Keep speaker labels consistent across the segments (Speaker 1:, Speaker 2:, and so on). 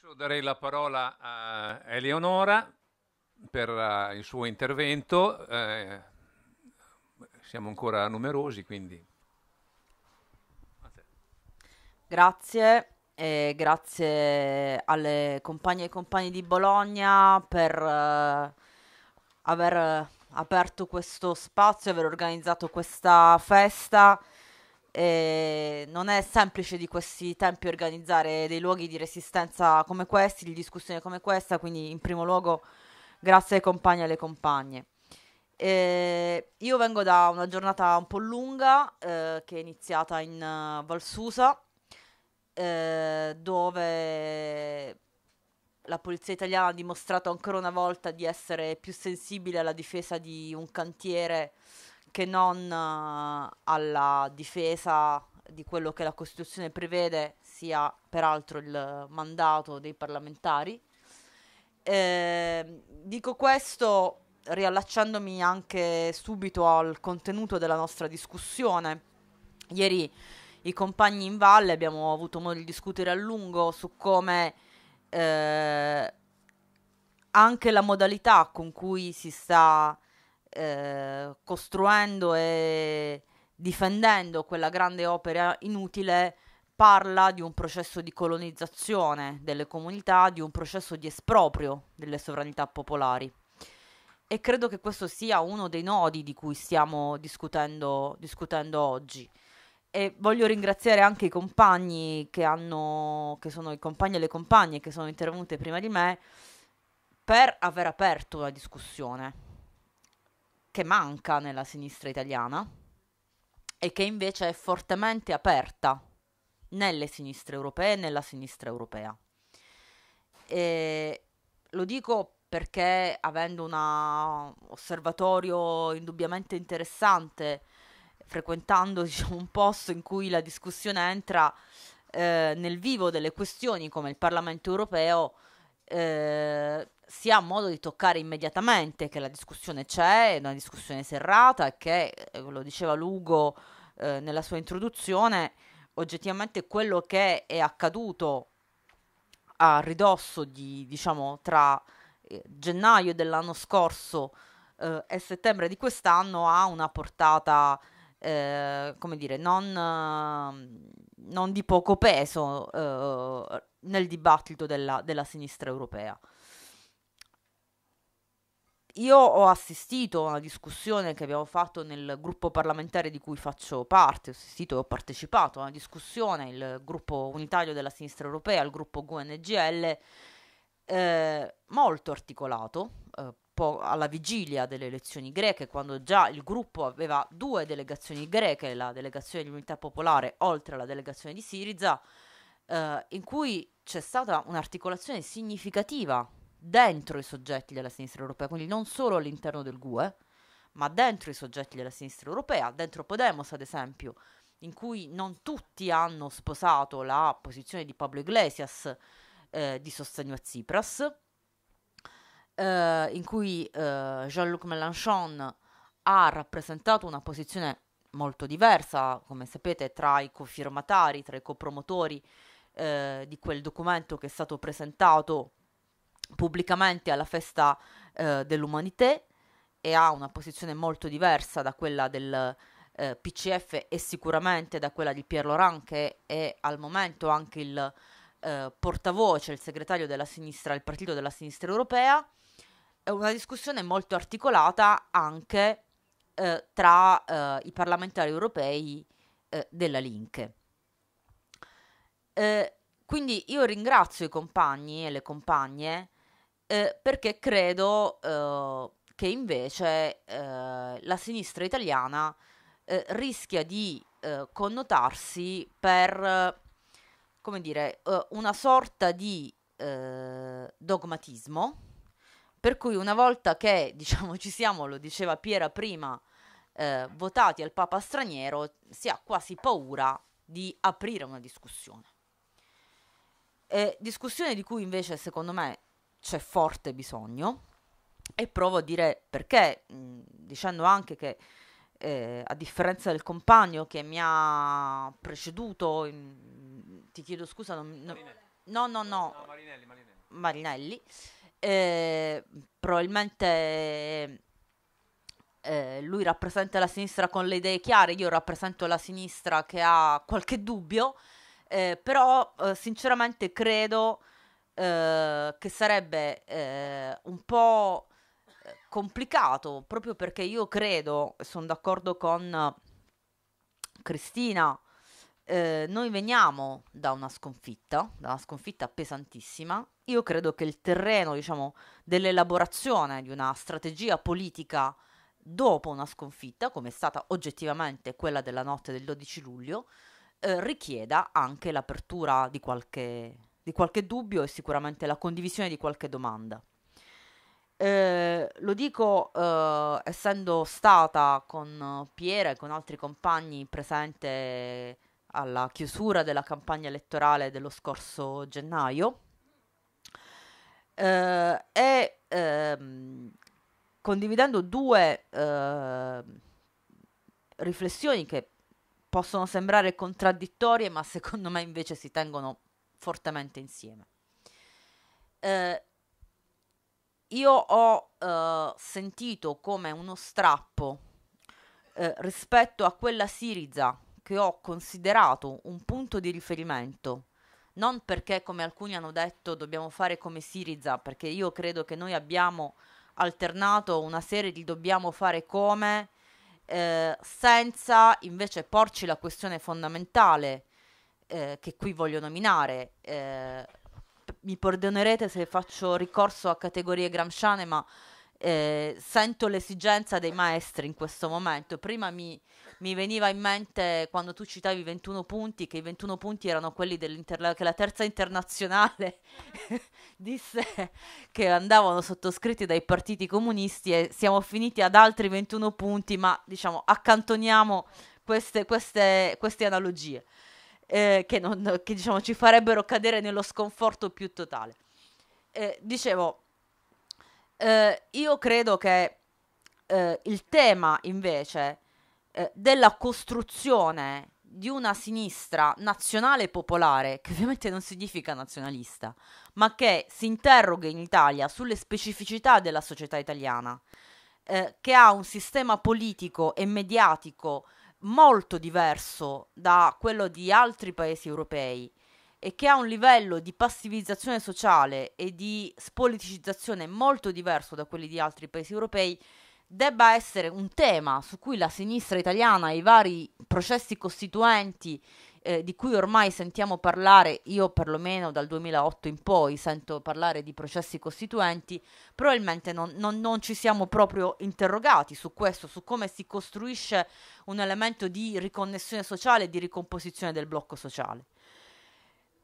Speaker 1: Adesso darei la parola a Eleonora per uh, il suo intervento. Eh, siamo ancora numerosi, quindi. Grazie. E grazie alle compagne e compagni di Bologna per eh, aver eh, aperto questo spazio, aver organizzato questa festa e non è semplice di questi tempi organizzare dei luoghi di resistenza come questi, di discussione come questa, quindi in primo luogo grazie ai compagni e alle compagne. E io vengo da una giornata un po' lunga eh, che è iniziata in eh, Valsusa, eh, dove la polizia italiana ha dimostrato ancora una volta di essere più sensibile alla difesa di un cantiere che non eh, alla difesa di quello che la Costituzione prevede sia peraltro il mandato dei parlamentari. Eh, dico questo riallacciandomi anche subito al contenuto della nostra discussione. Ieri i compagni in valle abbiamo avuto modo di discutere a lungo su come eh, anche la modalità con cui si sta eh, costruendo e difendendo quella grande opera inutile, parla di un processo di colonizzazione delle comunità, di un processo di esproprio delle sovranità popolari. E credo che questo sia uno dei nodi di cui stiamo discutendo, discutendo oggi. E voglio ringraziare anche i compagni che hanno, che sono i compagni e le compagne che sono intervenute prima di me, per aver aperto la discussione che manca nella sinistra italiana e che invece è fortemente aperta nelle sinistre europee e nella sinistra europea. E lo dico perché avendo un osservatorio indubbiamente interessante, frequentando diciamo, un posto in cui la discussione entra eh, nel vivo delle questioni come il Parlamento europeo, eh, si ha modo di toccare immediatamente che la discussione c'è, è una discussione serrata e che, eh, lo diceva Lugo eh, nella sua introduzione, oggettivamente quello che è accaduto a ridosso di, diciamo, tra eh, gennaio dell'anno scorso e settembre di quest'anno ha una portata eh, come dire, non, ehm, non, di poco peso eh, nel dibattito della, della sinistra europea. Io ho assistito a una discussione che abbiamo fatto nel gruppo parlamentare di cui faccio parte, ho assistito e ho partecipato a una discussione, il gruppo unitario della sinistra europea, il gruppo GUNGL, eh, molto articolato, eh, gruppo alla vigilia delle elezioni greche, quando già il gruppo aveva due delegazioni greche, la delegazione di Unità Popolare oltre alla delegazione di Siriza, eh, in cui c'è stata un'articolazione significativa dentro i soggetti della sinistra europea, quindi non solo all'interno del GUE, ma dentro i soggetti della sinistra europea, dentro Podemos ad esempio, in cui non tutti hanno sposato la posizione di Pablo Iglesias eh, di sostegno a Tsipras eh, in cui eh, Jean-Luc Mélenchon ha rappresentato una posizione molto diversa, come sapete, tra i cofirmatari, tra i copromotori eh, di quel documento che è stato presentato pubblicamente alla festa eh, dell'Umanité e ha una posizione molto diversa da quella del eh, PCF e sicuramente da quella di Pierre Laurent che è al momento anche il eh, portavoce, il segretario della sinistra, il partito della sinistra europea è una discussione molto articolata anche eh, tra eh, i parlamentari europei eh, della Linke. Eh, quindi io ringrazio i compagni e le compagne eh, perché credo eh, che invece la sinistra italiana rischia di connotarsi per come dire, una sorta di dogmatismo per cui una volta che, diciamo, ci siamo, lo diceva Piera prima, eh, votati al Papa straniero, si ha quasi paura di aprire una discussione. E discussione di cui invece secondo me c'è forte bisogno e provo a dire perché, mh, mm, dicendo anche che eh, a differenza del compagno che mi ha preceduto, in, ti chiedo scusa, non, non, no, no, no, no, Marinelli, Marinelli. Marinelli eh, probabilmente eh, lui rappresenta la sinistra con le idee chiare, io rappresento la sinistra che ha qualche dubbio, eh, però eh, sinceramente credo eh, che sarebbe eh, un po' complicato proprio perché io credo, sono d'accordo con Cristina, eh, noi veniamo da una sconfitta, da una sconfitta pesantissima. Io credo che il terreno, diciamo, dell'elaborazione di una strategia politica dopo una sconfitta, come è stata oggettivamente quella della notte del 12 luglio, eh, richieda anche l'apertura di qualche, di qualche dubbio e sicuramente la condivisione di qualche domanda. Eh, lo dico eh, essendo stata con Piera e con altri compagni presente alla chiusura della campagna elettorale dello scorso gennaio eh, e ehm, condividendo due eh, riflessioni che possono sembrare contraddittorie ma secondo me invece si tengono fortemente insieme. Eh, io ho eh, sentito come uno strappo eh, rispetto a quella Siriza che ho considerato un punto di riferimento non perché come alcuni hanno detto dobbiamo fare come Siriza, perché io credo che noi abbiamo alternato una serie di dobbiamo fare come eh, senza invece porci la questione fondamentale eh, che qui voglio nominare. Eh, mi perdonerete se faccio ricorso a categorie gramsciane, ma eh, sento l'esigenza dei maestri in questo momento. Prima mi mi veniva in mente quando tu citavi i 21 punti, che i 21 punti erano quelli che la terza internazionale disse che andavano sottoscritti dai partiti comunisti e siamo finiti ad altri 21 punti, ma diciamo accantoniamo queste, queste, queste analogie eh, che, non, che diciamo, ci farebbero cadere nello sconforto più totale. Eh, dicevo, eh, io credo che eh, il tema invece eh, della costruzione di una sinistra nazionale popolare, che ovviamente non significa nazionalista, ma che si interroga in Italia sulle specificità della società italiana, eh, che ha un sistema politico e mediatico molto diverso da quello di altri paesi europei e che ha un livello di passivizzazione sociale e di spoliticizzazione molto diverso da quelli di altri paesi europei, debba essere un tema su cui la sinistra italiana e i vari processi costituenti eh, di cui ormai sentiamo parlare, io perlomeno dal 2008 in poi sento parlare di processi costituenti, probabilmente non, non, non ci siamo proprio interrogati su questo, su come si costruisce un elemento di riconnessione sociale e di ricomposizione del blocco sociale.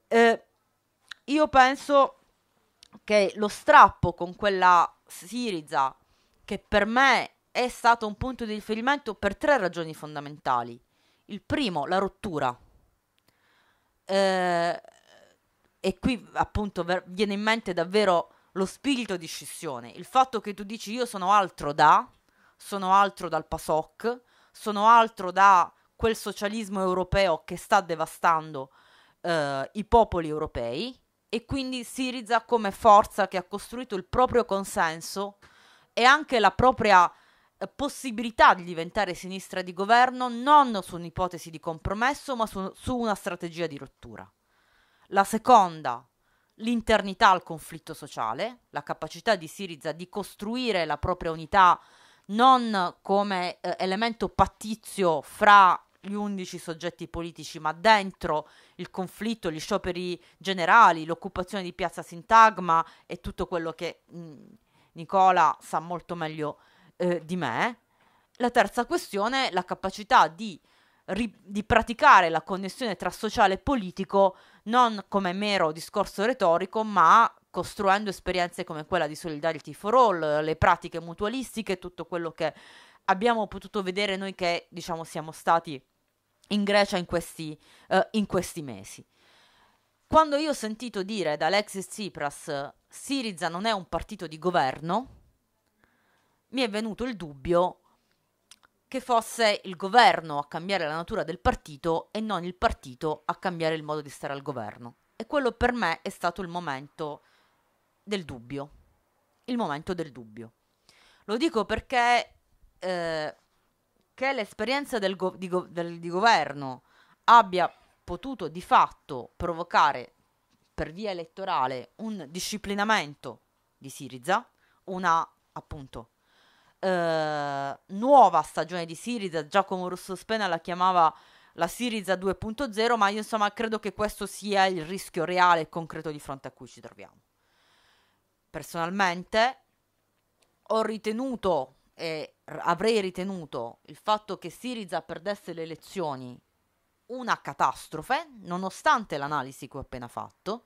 Speaker 1: Eh, io penso che lo strappo con quella Siriza che per me è stato un punto di riferimento per tre ragioni fondamentali. Il primo, la rottura. Eh, e qui appunto ver- viene in mente davvero lo spirito di scissione, il fatto che tu dici io sono altro da, sono altro dal PASOK, sono altro da quel socialismo europeo che sta devastando eh, i popoli europei e quindi Siriza come forza che ha costruito il proprio consenso e anche la propria eh, possibilità di diventare sinistra di governo non su un'ipotesi di compromesso, ma su, su, una strategia di rottura. La seconda, l'internità al conflitto sociale, la capacità di Siriza di costruire la propria unità non come eh, elemento pattizio fra gli undici soggetti politici, ma dentro il conflitto, gli scioperi generali, l'occupazione di Piazza Sintagma e tutto quello che mh, mm, Nicola sa molto meglio eh, di me. La terza questione è la capacità di, ri- di praticare la connessione tra sociale e politico non come mero discorso retorico, ma costruendo esperienze come quella di Solidarity for All, le pratiche mutualistiche, tutto quello che abbiamo potuto vedere noi che diciamo siamo stati in Grecia in questi, uh, in questi mesi. Quando io ho sentito dire da Alexis Tsipras Siriza non è un partito di governo, mi è venuto il dubbio che fosse il governo a cambiare la natura del partito e non il partito a cambiare il modo di stare al governo. E quello per me è stato il momento del dubbio. Il momento del dubbio. Lo dico perché eh, che l'esperienza del go- di, go- del, di governo abbia potuto di fatto provocare per via elettorale un disciplinamento di Siriza, una appunto eh, nuova stagione di Siriza, Giacomo Russo Spena la chiamava la Siriza 2.0, ma io insomma credo che questo sia il rischio reale e concreto di fronte a cui ci troviamo. Personalmente ho ritenuto e avrei ritenuto il fatto che Siriza perdesse le elezioni una catastrofe, nonostante l'analisi che ho appena fatto,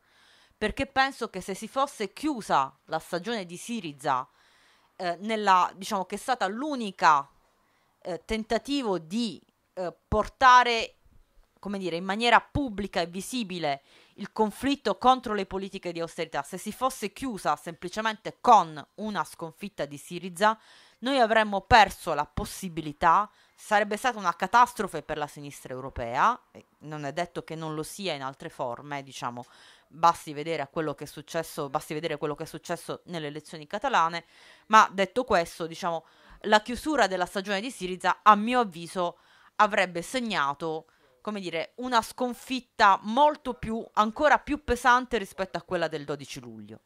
Speaker 1: perché penso che se si fosse chiusa la stagione di Siriza, eh, nella, diciamo che è stata l'unica eh, tentativo di eh, portare, come dire, in maniera pubblica e visibile il conflitto contro le politiche di austerità, se si fosse chiusa semplicemente con una sconfitta di Siriza, noi avremmo perso la possibilità di sarebbe stata una catastrofe per la sinistra europea, non è detto che non lo sia in altre forme, diciamo, basti vedere quello che è successo, quello che è successo nelle elezioni catalane, ma detto questo, diciamo, la chiusura della stagione di Siriza, a mio avviso, avrebbe segnato, come dire, una sconfitta molto più, ancora più pesante rispetto a quella del 12 luglio.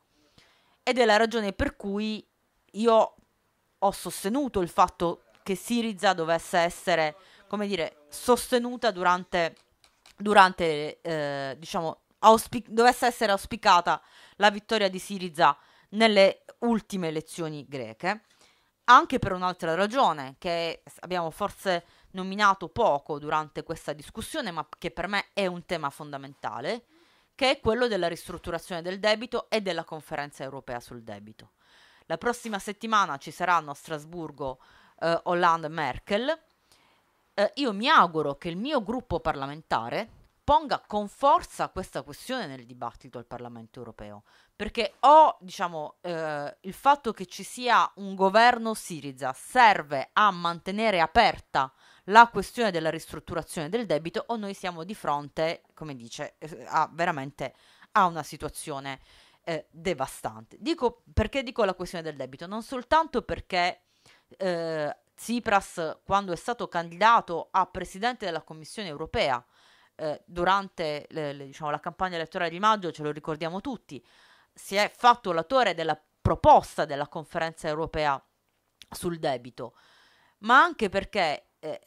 Speaker 1: Ed è la ragione per cui io ho sostenuto il fatto che Siriza dovesse essere, come dire, sostenuta durante, durante eh, diciamo, auspic- dovesse essere auspicata la vittoria di Siriza nelle ultime elezioni greche, anche per un'altra ragione che abbiamo forse nominato poco durante questa discussione, ma che per me è un tema fondamentale, che è quello della ristrutturazione del debito e della conferenza europea sul debito. La prossima settimana ci saranno a Strasburgo eh, Hollande-Merkel, eh, io mi auguro che il mio gruppo parlamentare ponga con forza questa questione nel dibattito al Parlamento europeo, perché o diciamo, eh, il fatto che ci sia un governo Siriza serve a mantenere aperta la questione della ristrutturazione del debito o noi siamo di fronte, come dice, eh, a, veramente a una situazione eh, devastante. Dico, perché dico la questione del debito? Non soltanto perché eh, Tsipras, quando è stato candidato a presidente della Commissione europea eh, durante le, le, diciamo, la campagna elettorale di maggio, ce lo ricordiamo tutti, si è fatto l'autore della proposta della conferenza europea sul debito, ma anche perché eh,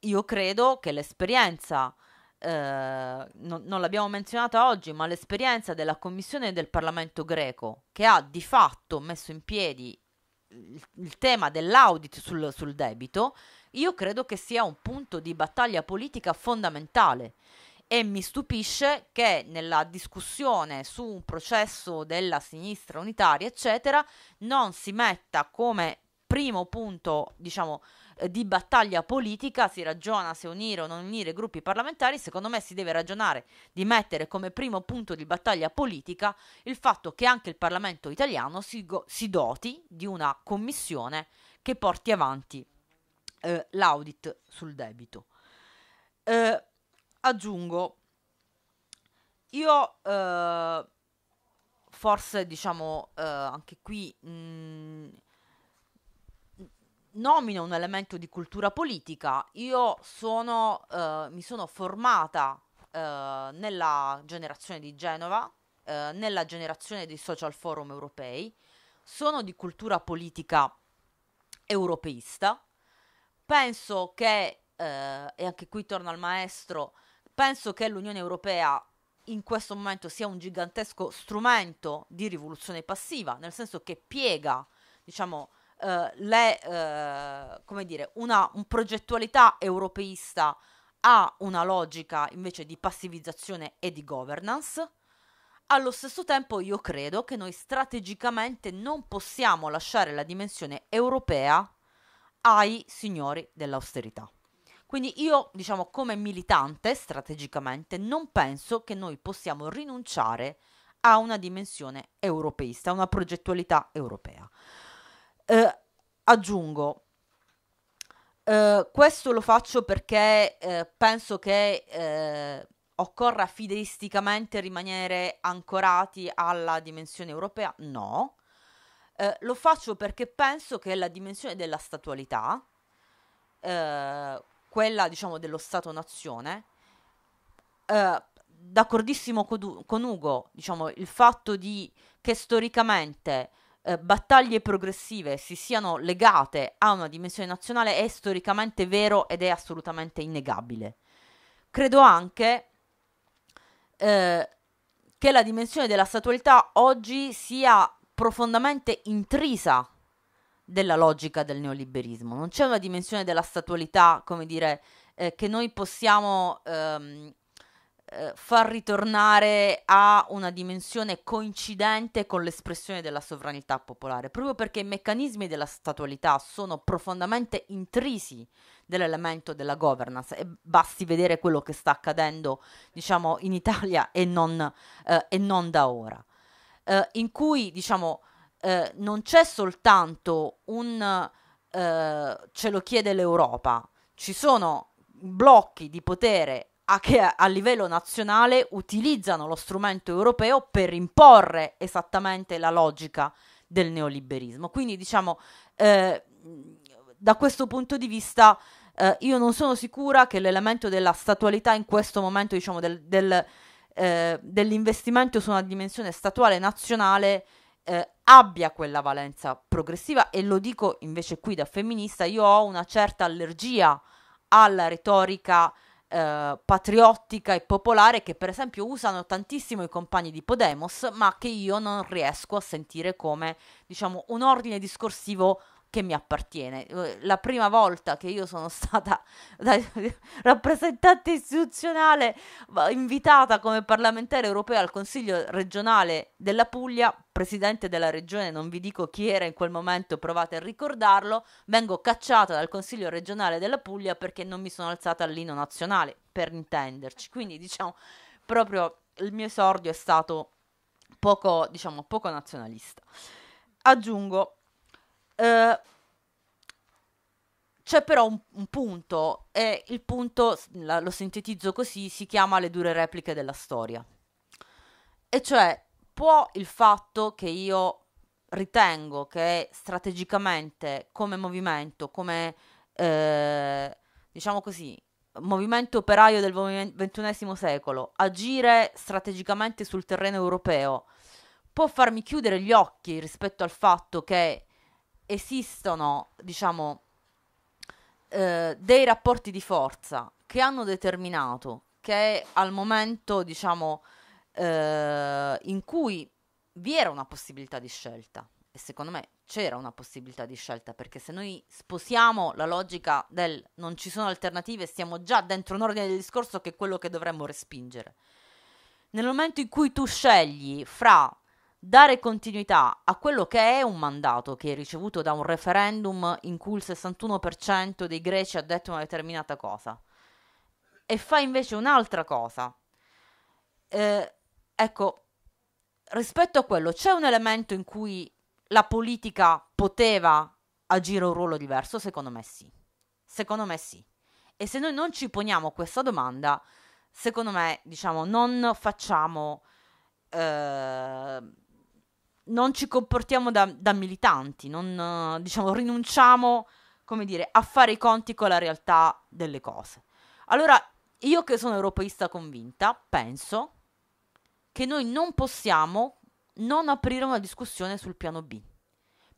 Speaker 1: io credo che l'esperienza, eh, non, non l'abbiamo menzionata oggi, ma l'esperienza della Commissione del Parlamento greco, che ha di fatto messo in piedi il, il tema dell'audit sul, sul debito, io credo che sia un punto di battaglia politica fondamentale e mi stupisce che nella discussione su un processo della sinistra unitaria, eccetera, non si metta come primo punto, diciamo, di battaglia politica, si ragiona se unire o non unire gruppi parlamentari, secondo me si deve ragionare di mettere come primo punto di battaglia politica il fatto che anche il Parlamento italiano si, go- si doti di una commissione che porti avanti eh, l'audit sul debito. Eh, aggiungo, io eh, forse diciamo eh, anche qui... Mh, mm, nomino un elemento di cultura politica, io sono, eh, mi sono formata eh, nella generazione di Genova, eh, nella generazione dei social forum europei, sono di cultura politica europeista, penso che, eh, e anche qui torno al maestro, penso che l'Unione Europea in questo momento sia un gigantesco strumento di rivoluzione passiva, nel senso che piega, diciamo, eh, le, eh, come dire, una un progettualità europeista ha una logica invece di passivizzazione e di governance. Allo stesso tempo io credo che noi strategicamente non possiamo lasciare la dimensione europea ai signori dell'austerità. Quindi io, diciamo, come militante strategicamente, non penso che noi possiamo rinunciare a una dimensione europeista, a una progettualità europea. Eh, aggiungo, eh, questo lo faccio perché eh, penso che eh, occorra fideisticamente rimanere ancorati alla dimensione europea? No. Eh, lo faccio perché penso che la dimensione della statualità, eh, quella diciamo dello Stato-nazione, eh, d'accordissimo con Ugo, diciamo, il fatto di, che storicamente eh, battaglie progressive si siano legate a una dimensione nazionale è storicamente vero ed è assolutamente innegabile. Credo anche eh, che la dimensione della statualità oggi sia profondamente intrisa della logica del neoliberismo. Non c'è una dimensione della statualità, come dire, eh, che noi possiamo ehm, eh, far ritornare a una dimensione coincidente con l'espressione della sovranità popolare, proprio perché i meccanismi della statualità sono profondamente intrisi dell'elemento della governance e basti vedere quello che sta accadendo diciamo in Italia e non, eh, e non da ora, eh, in cui diciamo eh, non c'è soltanto un eh, ce lo chiede l'Europa, ci sono blocchi di potere a che a livello nazionale utilizzano lo strumento europeo per imporre esattamente la logica del neoliberismo. Quindi diciamo, eh, da questo punto di vista, eh, io non sono sicura che l'elemento della statualità in questo momento, diciamo, del, del, eh, dell'investimento su una dimensione statuale nazionale eh, abbia quella valenza progressiva e lo dico invece qui da femminista, io ho una certa allergia alla retorica eh, patriottica e popolare che per esempio usano tantissimo i compagni di Podemos, ma che io non riesco a sentire come diciamo un ordine discorsivo che mi appartiene. Eh, la prima volta che io sono stata rappresentante istituzionale invitata come parlamentare europeo al Consiglio regionale della Puglia, presidente della regione, non vi dico chi era in quel momento, provate a ricordarlo, vengo cacciata dal Consiglio regionale della Puglia perché non mi sono alzata all'ino nazionale, per intenderci. Quindi diciamo proprio il mio esordio è stato poco, diciamo, poco nazionalista. Aggiungo eh, c'è però un, un, punto, e il punto, la, lo sintetizzo così, si chiama le dure repliche della storia. E cioè, può il fatto che io ritengo che strategicamente, come movimento, come, eh, diciamo così, movimento operaio del XXI secolo, agire strategicamente sul terreno europeo, può farmi chiudere gli occhi rispetto al fatto che esistono, diciamo, eh, dei rapporti di forza che hanno determinato che al momento, diciamo, eh, in cui vi era una possibilità di scelta, e secondo me c'era una possibilità di scelta, perché se noi sposiamo la logica del non ci sono alternative, stiamo già dentro un ordine del discorso che è quello che dovremmo respingere. Nel momento in cui tu scegli fra dare continuità a quello che è un mandato che è ricevuto da un referendum in cui il 61% dei greci ha detto una determinata cosa e fa invece un'altra cosa. Eh, ecco, rispetto a quello c'è un elemento in cui la politica poteva agire un ruolo diverso? Secondo me sì. Secondo me sì. E se noi non ci poniamo questa domanda, secondo me, diciamo, non facciamo... Eh, non ci comportiamo da, da militanti, non, diciamo, rinunciamo, come dire, a fare i conti con la realtà delle cose. Allora, io che sono europeista convinta, penso che noi non possiamo non aprire una discussione sul piano B,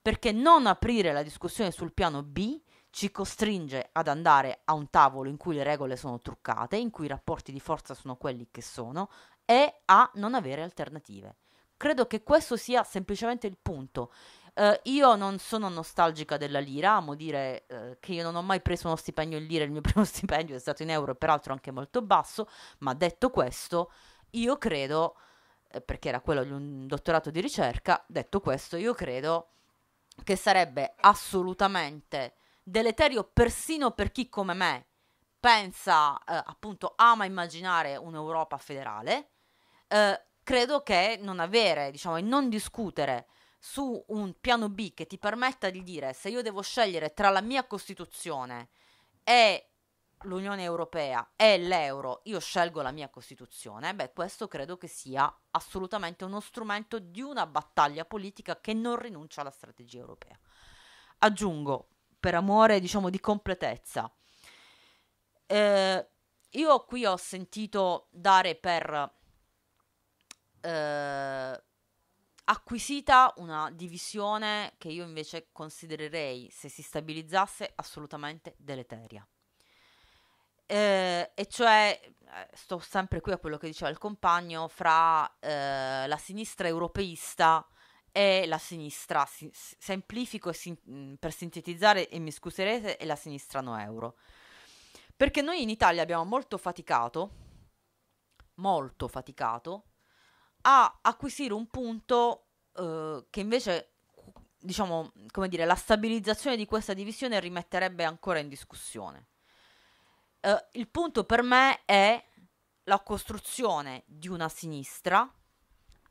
Speaker 1: perché non aprire la discussione sul piano B ci costringe ad andare a un tavolo in cui le regole sono truccate, in cui i rapporti di forza sono quelli che sono, e a non avere alternative. Credo che questo sia semplicemente il punto. Uh, io non sono nostalgica della lira, amo dire uh, che io non ho mai preso uno stipendio in lira, il mio primo stipendio è stato in euro e peraltro anche molto basso, ma detto questo, io credo, eh, perché era quello di un dottorato di ricerca, detto questo, io credo che sarebbe assolutamente deleterio persino per chi come me pensa, eh, appunto, ama immaginare un'Europa federale. Eh, credo che non avere, diciamo, e non discutere su un piano B che ti permetta di dire se io devo scegliere tra la mia Costituzione e l'Unione Europea e l'euro, io scelgo la mia Costituzione, beh, questo credo che sia assolutamente uno strumento di una battaglia politica che non rinuncia alla strategia europea. Aggiungo, per amore, diciamo, di completezza, eh, io qui ho sentito dare per eh, acquisita una divisione che io invece considererei, se si stabilizzasse, assolutamente deleteria. Eh, e cioè, eh, sto sempre qui a quello che diceva il compagno, fra eh, la sinistra europeista e la sinistra, si, semplifico sin, mm, per sintetizzare e mi scuserete, e la sinistra no euro. Perché noi in Italia abbiamo molto faticato, molto faticato, a acquisire un punto eh, che invece, diciamo, come dire, la stabilizzazione di questa divisione rimetterebbe ancora in discussione. Eh, il punto per me è la costruzione di una sinistra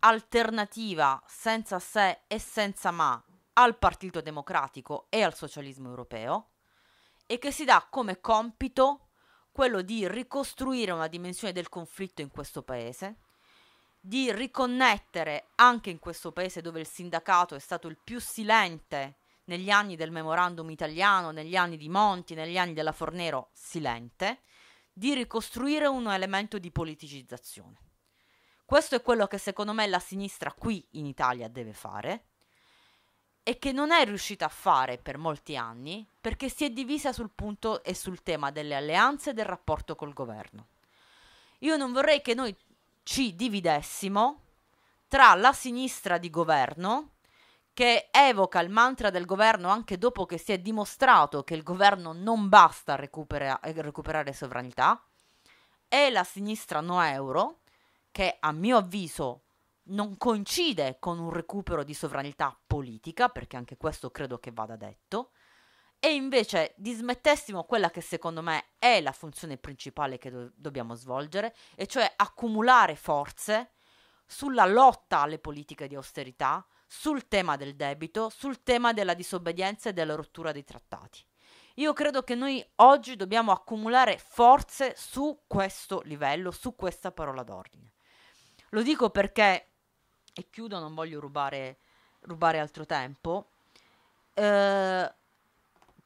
Speaker 1: alternativa senza se e senza ma al Partito Democratico e al socialismo europeo e che si dà come compito quello di ricostruire una dimensione del conflitto in questo paese di riconnettere anche in questo paese dove il sindacato è stato il più silente negli anni del memorandum italiano, negli anni di Monti, negli anni della Fornero, silente, di ricostruire un elemento di politicizzazione. Questo è quello che secondo me la sinistra qui in Italia deve fare e che non è riuscita a fare per molti anni perché si è divisa sul punto e sul tema delle alleanze e del rapporto col governo. Io non vorrei che noi ci dividessimo tra la sinistra di governo, che evoca il mantra del governo anche dopo che si è dimostrato che il governo non basta recupera- eh, recuperare sovranità, e la sinistra no euro, che a mio avviso non coincide con un recupero di sovranità politica, perché anche questo credo che vada detto, e invece dismettessimo quella che secondo me è la funzione principale che do- dobbiamo svolgere, e cioè accumulare forze sulla lotta alle politiche di austerità, sul tema del debito, sul tema della disobbedienza e della rottura dei trattati. Io credo che noi oggi dobbiamo accumulare forze su questo livello, su questa parola d'ordine. Lo dico perché, e chiudo, non voglio rubare, rubare altro tempo, eh,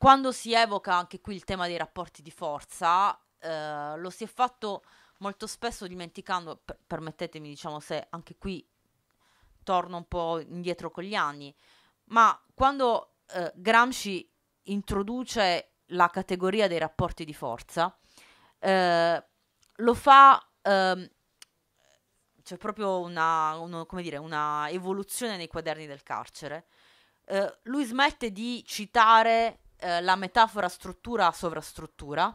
Speaker 1: quando si evoca anche qui il tema dei rapporti di forza, eh, lo si è fatto molto spesso dimenticando, per- permettetemi diciamo se anche qui torno un po' indietro con gli anni, ma quando eh, Gramsci introduce la categoria dei rapporti di forza, eh, lo fa, ehm, c'è proprio una, uno, dire, una, evoluzione nei quaderni del carcere. Eh, lui smette di citare eh, la metafora struttura sovrastruttura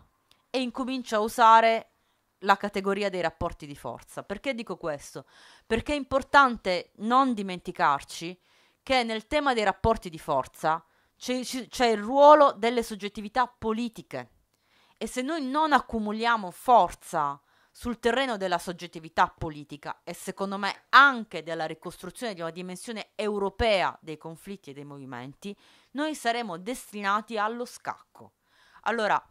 Speaker 1: e incomincia a usare la categoria dei rapporti di forza. Perché dico questo? Perché è importante non dimenticarci che nel tema dei rapporti di forza c'è, c'è il ruolo delle soggettività politiche e se noi non accumuliamo forza sul terreno della soggettività politica e secondo me anche della ricostruzione di una dimensione europea dei conflitti e dei movimenti, noi saremo destinati allo scacco. Allora,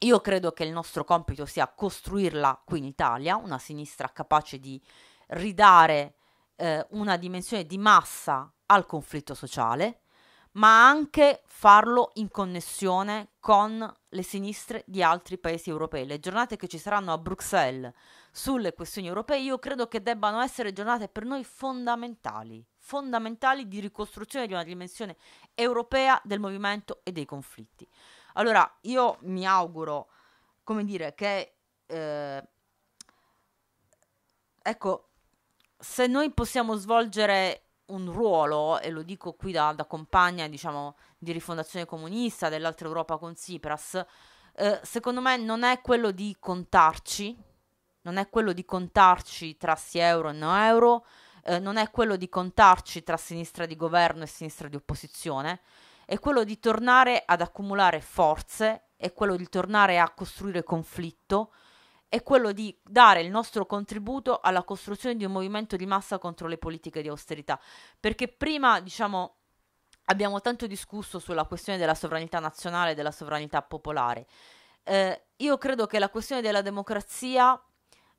Speaker 1: io credo che il nostro compito sia costruirla qui in Italia, una sinistra capace di ridare eh, una dimensione di massa al conflitto sociale, ma anche farlo in connessione con le sinistre di altri paesi europei. Le giornate che ci saranno a Bruxelles sulle questioni europee io credo che debbano essere giornate per noi fondamentali, fondamentali di ricostruzione di una dimensione europea del movimento e dei conflitti. Allora, io mi auguro, come dire, che... Eh, ecco, se noi possiamo svolgere un ruolo, e lo dico qui da, da compagna diciamo, di rifondazione comunista dell'altra Europa con Tsipras, eh, secondo me non è quello di contarci, non è quello di contarci tra sì euro e no euro, eh, non è quello di contarci tra sinistra di governo e sinistra di opposizione, è quello di tornare ad accumulare forze, è quello di tornare a costruire conflitto, è quello di dare il nostro contributo alla costruzione di un movimento di massa contro le politiche di austerità. Perché prima, diciamo, abbiamo tanto discusso sulla questione della sovranità nazionale e della sovranità popolare. Eh, io credo che la questione della democrazia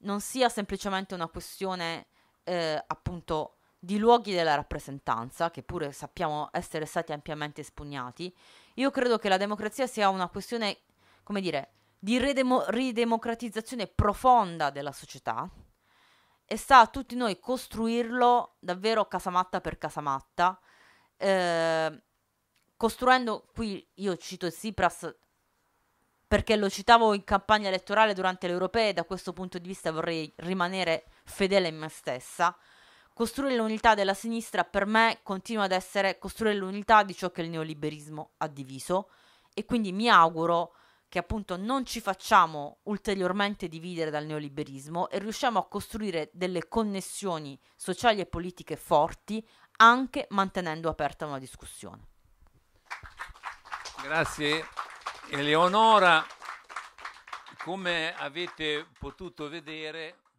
Speaker 1: non sia semplicemente una questione, eh, appunto, di luoghi della rappresentanza, che pure sappiamo essere stati ampiamente espugnati. Io credo che la democrazia sia una questione, come dire, di redemo- ridemocratizzazione profonda della società e sta a tutti noi costruirlo davvero casamatta per casamatta, eh, costruendo, qui io cito Tsipras perché lo citavo in campagna elettorale durante le europee e da questo punto di vista vorrei rimanere fedele in me stessa, costruire l'unità della sinistra per me continua ad essere costruire l'unità di ciò che il neoliberismo ha diviso e quindi mi auguro che appunto non ci facciamo ulteriormente dividere dal neoliberismo e riusciamo a costruire delle connessioni sociali e politiche forti anche mantenendo aperta una discussione. Grazie Eleonora, come avete potuto vedere